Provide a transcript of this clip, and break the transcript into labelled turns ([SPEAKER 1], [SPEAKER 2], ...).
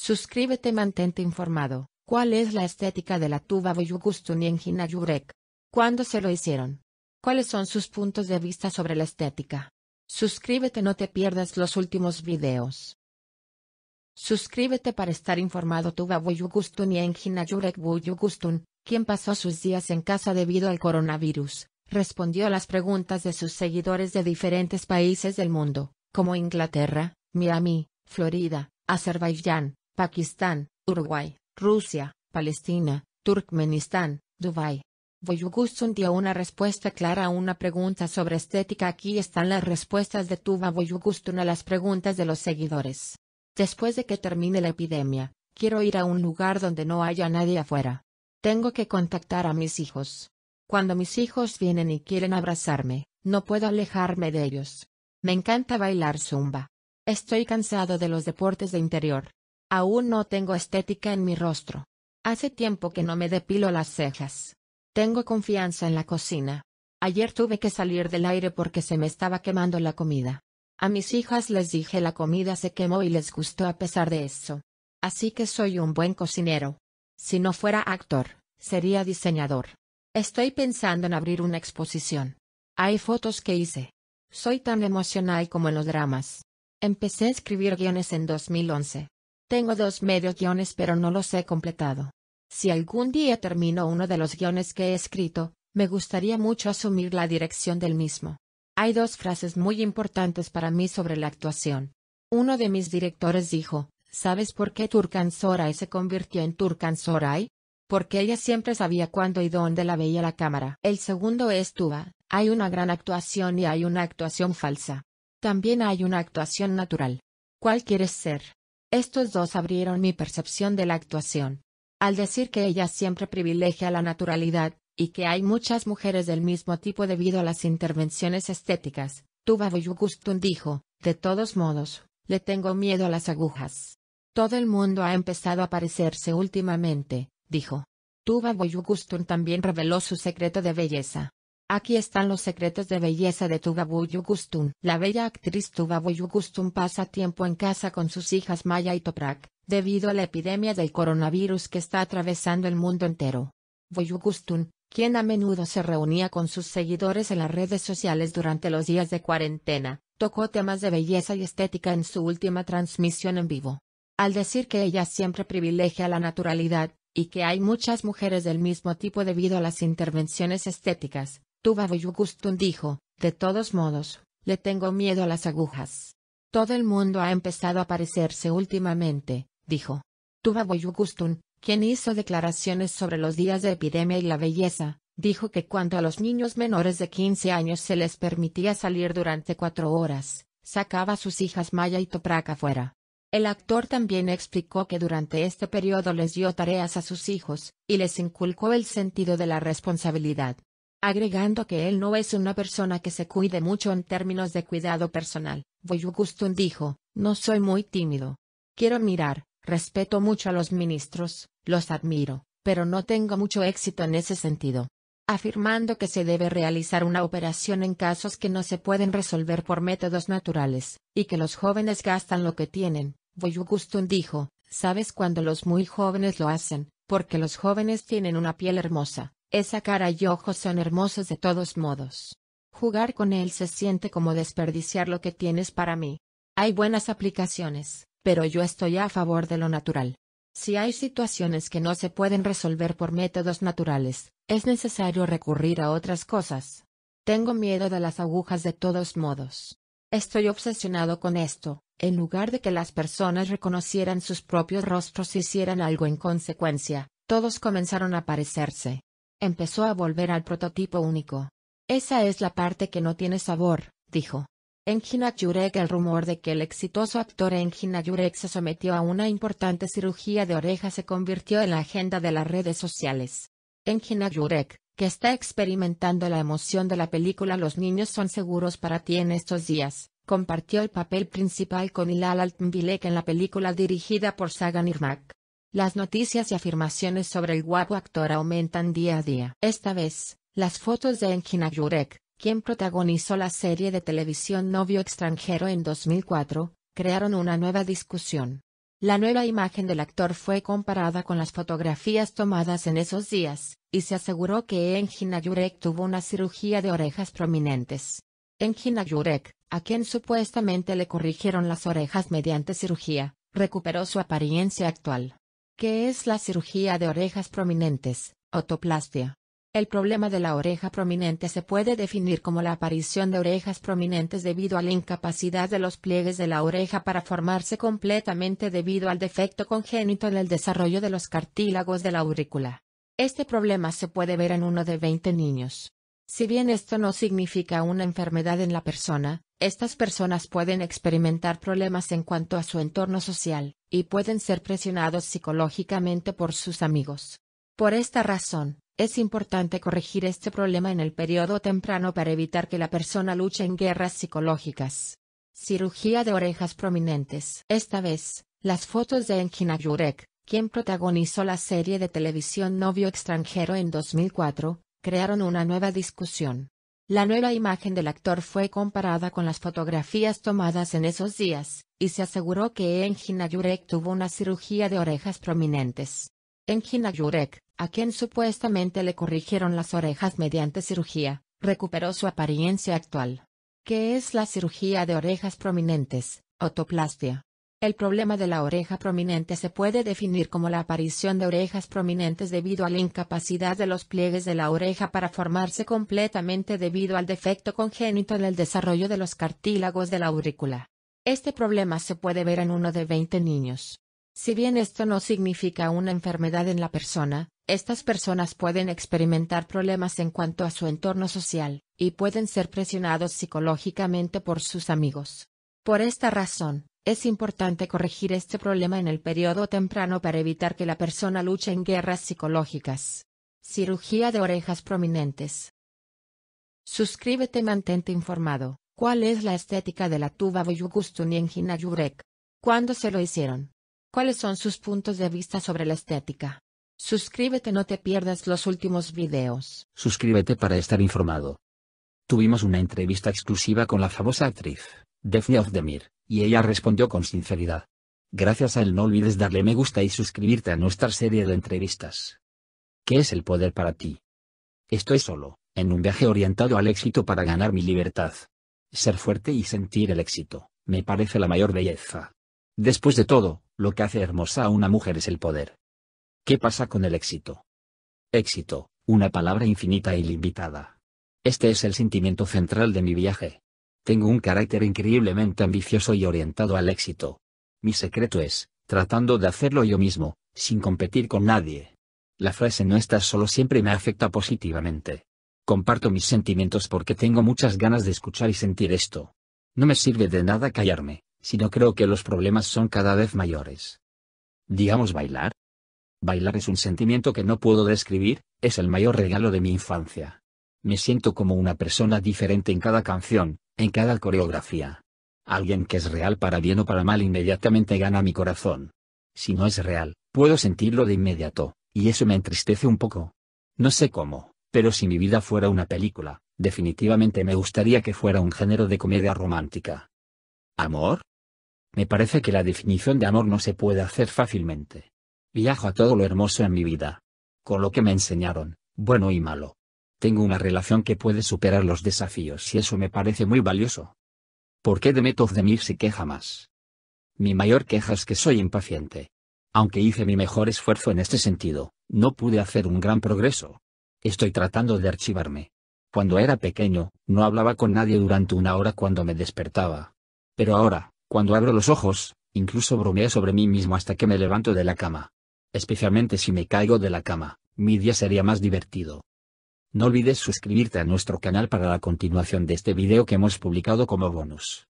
[SPEAKER 1] Suscríbete mantente informado. ¿Cuál es la estética de la tuba Buyugustun y Engina ¿Cuándo se lo hicieron? ¿Cuáles son sus puntos de vista sobre la estética? Suscríbete no te pierdas los últimos videos. Suscríbete para estar informado tuba Buyugustun y Engina Yurek quien pasó sus días en casa debido al coronavirus, respondió a las preguntas de sus seguidores de diferentes países del mundo, como Inglaterra, Miami, Florida, Azerbaiyán, Pakistán, Uruguay, Rusia, Palestina, Turkmenistán, Dubái. Voyugustun dio una respuesta clara a una pregunta sobre estética. Aquí están las respuestas de Tuba Voyugustun a las preguntas de los seguidores. Después de que termine la epidemia, quiero ir a un lugar donde no haya nadie afuera. Tengo que contactar a mis hijos. Cuando mis hijos vienen y quieren abrazarme, no puedo alejarme de ellos. Me encanta bailar zumba. Estoy cansado de los deportes de interior. Aún no tengo estética en mi rostro. Hace tiempo que no me depilo las cejas. Tengo confianza en la cocina. Ayer tuve que salir del aire porque se me estaba quemando la comida. A mis hijas les dije la comida se quemó y les gustó a pesar de eso. Así que soy un buen cocinero. Si no fuera actor, sería diseñador. Estoy pensando en abrir una exposición. Hay fotos que hice. Soy tan emocional como en los dramas. Empecé a escribir guiones en 2011. Tengo dos medios guiones pero no los he completado. Si algún día termino uno de los guiones que he escrito, me gustaría mucho asumir la dirección del mismo. Hay dos frases muy importantes para mí sobre la actuación. Uno de mis directores dijo, ¿sabes por qué Turkan Soray se convirtió en Turkan Soray? Porque ella siempre sabía cuándo y dónde la veía la cámara. El segundo es Tuba, ah, hay una gran actuación y hay una actuación falsa. También hay una actuación natural. ¿Cuál quieres ser? Estos dos abrieron mi percepción de la actuación. Al decir que ella siempre privilegia la naturalidad, y que hay muchas mujeres del mismo tipo debido a las intervenciones estéticas, Tuva Boyugustun dijo, de todos modos, le tengo miedo a las agujas. Todo el mundo ha empezado a parecerse últimamente, dijo. Tuva Boyugustun también reveló su secreto de belleza. Aquí están los secretos de belleza de Tuba Gustun. La bella actriz Tuba Gustun pasa tiempo en casa con sus hijas Maya y Toprak, debido a la epidemia del coronavirus que está atravesando el mundo entero. Boyugustun, quien a menudo se reunía con sus seguidores en las redes sociales durante los días de cuarentena, tocó temas de belleza y estética en su última transmisión en vivo. Al decir que ella siempre privilegia la naturalidad, y que hay muchas mujeres del mismo tipo debido a las intervenciones estéticas, Boyugustun dijo, de todos modos, le tengo miedo a las agujas. Todo el mundo ha empezado a parecerse últimamente, dijo. Boyugustun, quien hizo declaraciones sobre los días de epidemia y la belleza, dijo que cuando a los niños menores de 15 años se les permitía salir durante cuatro horas, sacaba a sus hijas Maya y Toprak fuera. El actor también explicó que durante este periodo les dio tareas a sus hijos, y les inculcó el sentido de la responsabilidad agregando que él no es una persona que se cuide mucho en términos de cuidado personal. Voyugustun dijo, no soy muy tímido. Quiero mirar, respeto mucho a los ministros, los admiro, pero no tengo mucho éxito en ese sentido. Afirmando que se debe realizar una operación en casos que no se pueden resolver por métodos naturales, y que los jóvenes gastan lo que tienen, Boyugustun dijo, sabes cuando los muy jóvenes lo hacen, porque los jóvenes tienen una piel hermosa, esa cara y ojos son hermosos de todos modos. Jugar con él se siente como desperdiciar lo que tienes para mí. Hay buenas aplicaciones, pero yo estoy a favor de lo natural. Si hay situaciones que no se pueden resolver por métodos naturales, es necesario recurrir a otras cosas. Tengo miedo de las agujas de todos modos. Estoy obsesionado con esto, en lugar de que las personas reconocieran sus propios rostros y hicieran algo en consecuencia, todos comenzaron a parecerse. Empezó a volver al prototipo único. Esa es la parte que no tiene sabor, dijo. Engina Jurek El rumor de que el exitoso actor Engina Jurek se sometió a una importante cirugía de oreja se convirtió en la agenda de las redes sociales. Engina Jurek, que está experimentando la emoción de la película Los niños son seguros para ti en estos días, compartió el papel principal con Ilal Altmbilek en la película dirigida por Sagan Irmak. Las noticias y afirmaciones sobre el guapo actor aumentan día a día. Esta vez, las fotos de Engin Jurek, quien protagonizó la serie de televisión Novio extranjero en 2004, crearon una nueva discusión. La nueva imagen del actor fue comparada con las fotografías tomadas en esos días, y se aseguró que Engin Jurek tuvo una cirugía de orejas prominentes. Engin Jurek, a quien supuestamente le corrigieron las orejas mediante cirugía, recuperó su apariencia actual que es la cirugía de orejas prominentes, otoplastia. El problema de la oreja prominente se puede definir como la aparición de orejas prominentes debido a la incapacidad de los pliegues de la oreja para formarse completamente debido al defecto congénito en el desarrollo de los cartílagos de la aurícula. Este problema se puede ver en uno de 20 niños. Si bien esto no significa una enfermedad en la persona, estas personas pueden experimentar problemas en cuanto a su entorno social, y pueden ser presionados psicológicamente por sus amigos. Por esta razón, es importante corregir este problema en el periodo temprano para evitar que la persona luche en guerras psicológicas. Cirugía de orejas prominentes. Esta vez, las fotos de Engina Jurek, quien protagonizó la serie de televisión Novio extranjero en 2004, crearon una nueva discusión. La nueva imagen del actor fue comparada con las fotografías tomadas en esos días, y se aseguró que Engin Jurek tuvo una cirugía de orejas prominentes. Engin Jurek, a quien supuestamente le corrigieron las orejas mediante cirugía, recuperó su apariencia actual. ¿Qué es la cirugía de orejas prominentes, otoplastia? El problema de la oreja prominente se puede definir como la aparición de orejas prominentes debido a la incapacidad de los pliegues de la oreja para formarse completamente debido al defecto congénito en el desarrollo de los cartílagos de la aurícula. Este problema se puede ver en uno de 20 niños. Si bien esto no significa una enfermedad en la persona, estas personas pueden experimentar problemas en cuanto a su entorno social, y pueden ser presionados psicológicamente por sus amigos. Por esta razón, es importante corregir este problema en el periodo temprano para evitar que la persona luche en guerras psicológicas. Cirugía de orejas prominentes. Suscríbete y mantente informado. ¿Cuál es la estética de la tuba Boyugustun y Engina Jurek? ¿Cuándo se lo hicieron? ¿Cuáles son sus puntos de vista sobre la estética? Suscríbete no te pierdas los últimos videos.
[SPEAKER 2] Suscríbete para estar informado. Tuvimos una entrevista exclusiva con la famosa actriz, Defne Ozdemir y ella respondió con sinceridad. Gracias a él no olvides darle me gusta y suscribirte a nuestra serie de entrevistas. ¿Qué es el poder para ti? Estoy solo, en un viaje orientado al éxito para ganar mi libertad. Ser fuerte y sentir el éxito, me parece la mayor belleza. Después de todo, lo que hace hermosa a una mujer es el poder. ¿Qué pasa con el éxito? Éxito, una palabra infinita e limitada. Este es el sentimiento central de mi viaje. Tengo un carácter increíblemente ambicioso y orientado al éxito. Mi secreto es, tratando de hacerlo yo mismo, sin competir con nadie. La frase no está solo siempre me afecta positivamente. Comparto mis sentimientos porque tengo muchas ganas de escuchar y sentir esto. No me sirve de nada callarme, sino creo que los problemas son cada vez mayores. Digamos bailar. Bailar es un sentimiento que no puedo describir, es el mayor regalo de mi infancia. Me siento como una persona diferente en cada canción, en cada coreografía. Alguien que es real para bien o para mal inmediatamente gana mi corazón. Si no es real, puedo sentirlo de inmediato, y eso me entristece un poco. No sé cómo, pero si mi vida fuera una película, definitivamente me gustaría que fuera un género de comedia romántica. ¿Amor? Me parece que la definición de amor no se puede hacer fácilmente. Viajo a todo lo hermoso en mi vida. Con lo que me enseñaron, bueno y malo, tengo una relación que puede superar los desafíos y eso me parece muy valioso. ¿Por qué Demetov de mí se queja más? Mi mayor queja es que soy impaciente. Aunque hice mi mejor esfuerzo en este sentido, no pude hacer un gran progreso. Estoy tratando de archivarme. Cuando era pequeño, no hablaba con nadie durante una hora cuando me despertaba. Pero ahora, cuando abro los ojos, incluso bromeo sobre mí mismo hasta que me levanto de la cama. Especialmente si me caigo de la cama, mi día sería más divertido. No olvides suscribirte a nuestro canal para la continuación de este video que hemos publicado como bonus.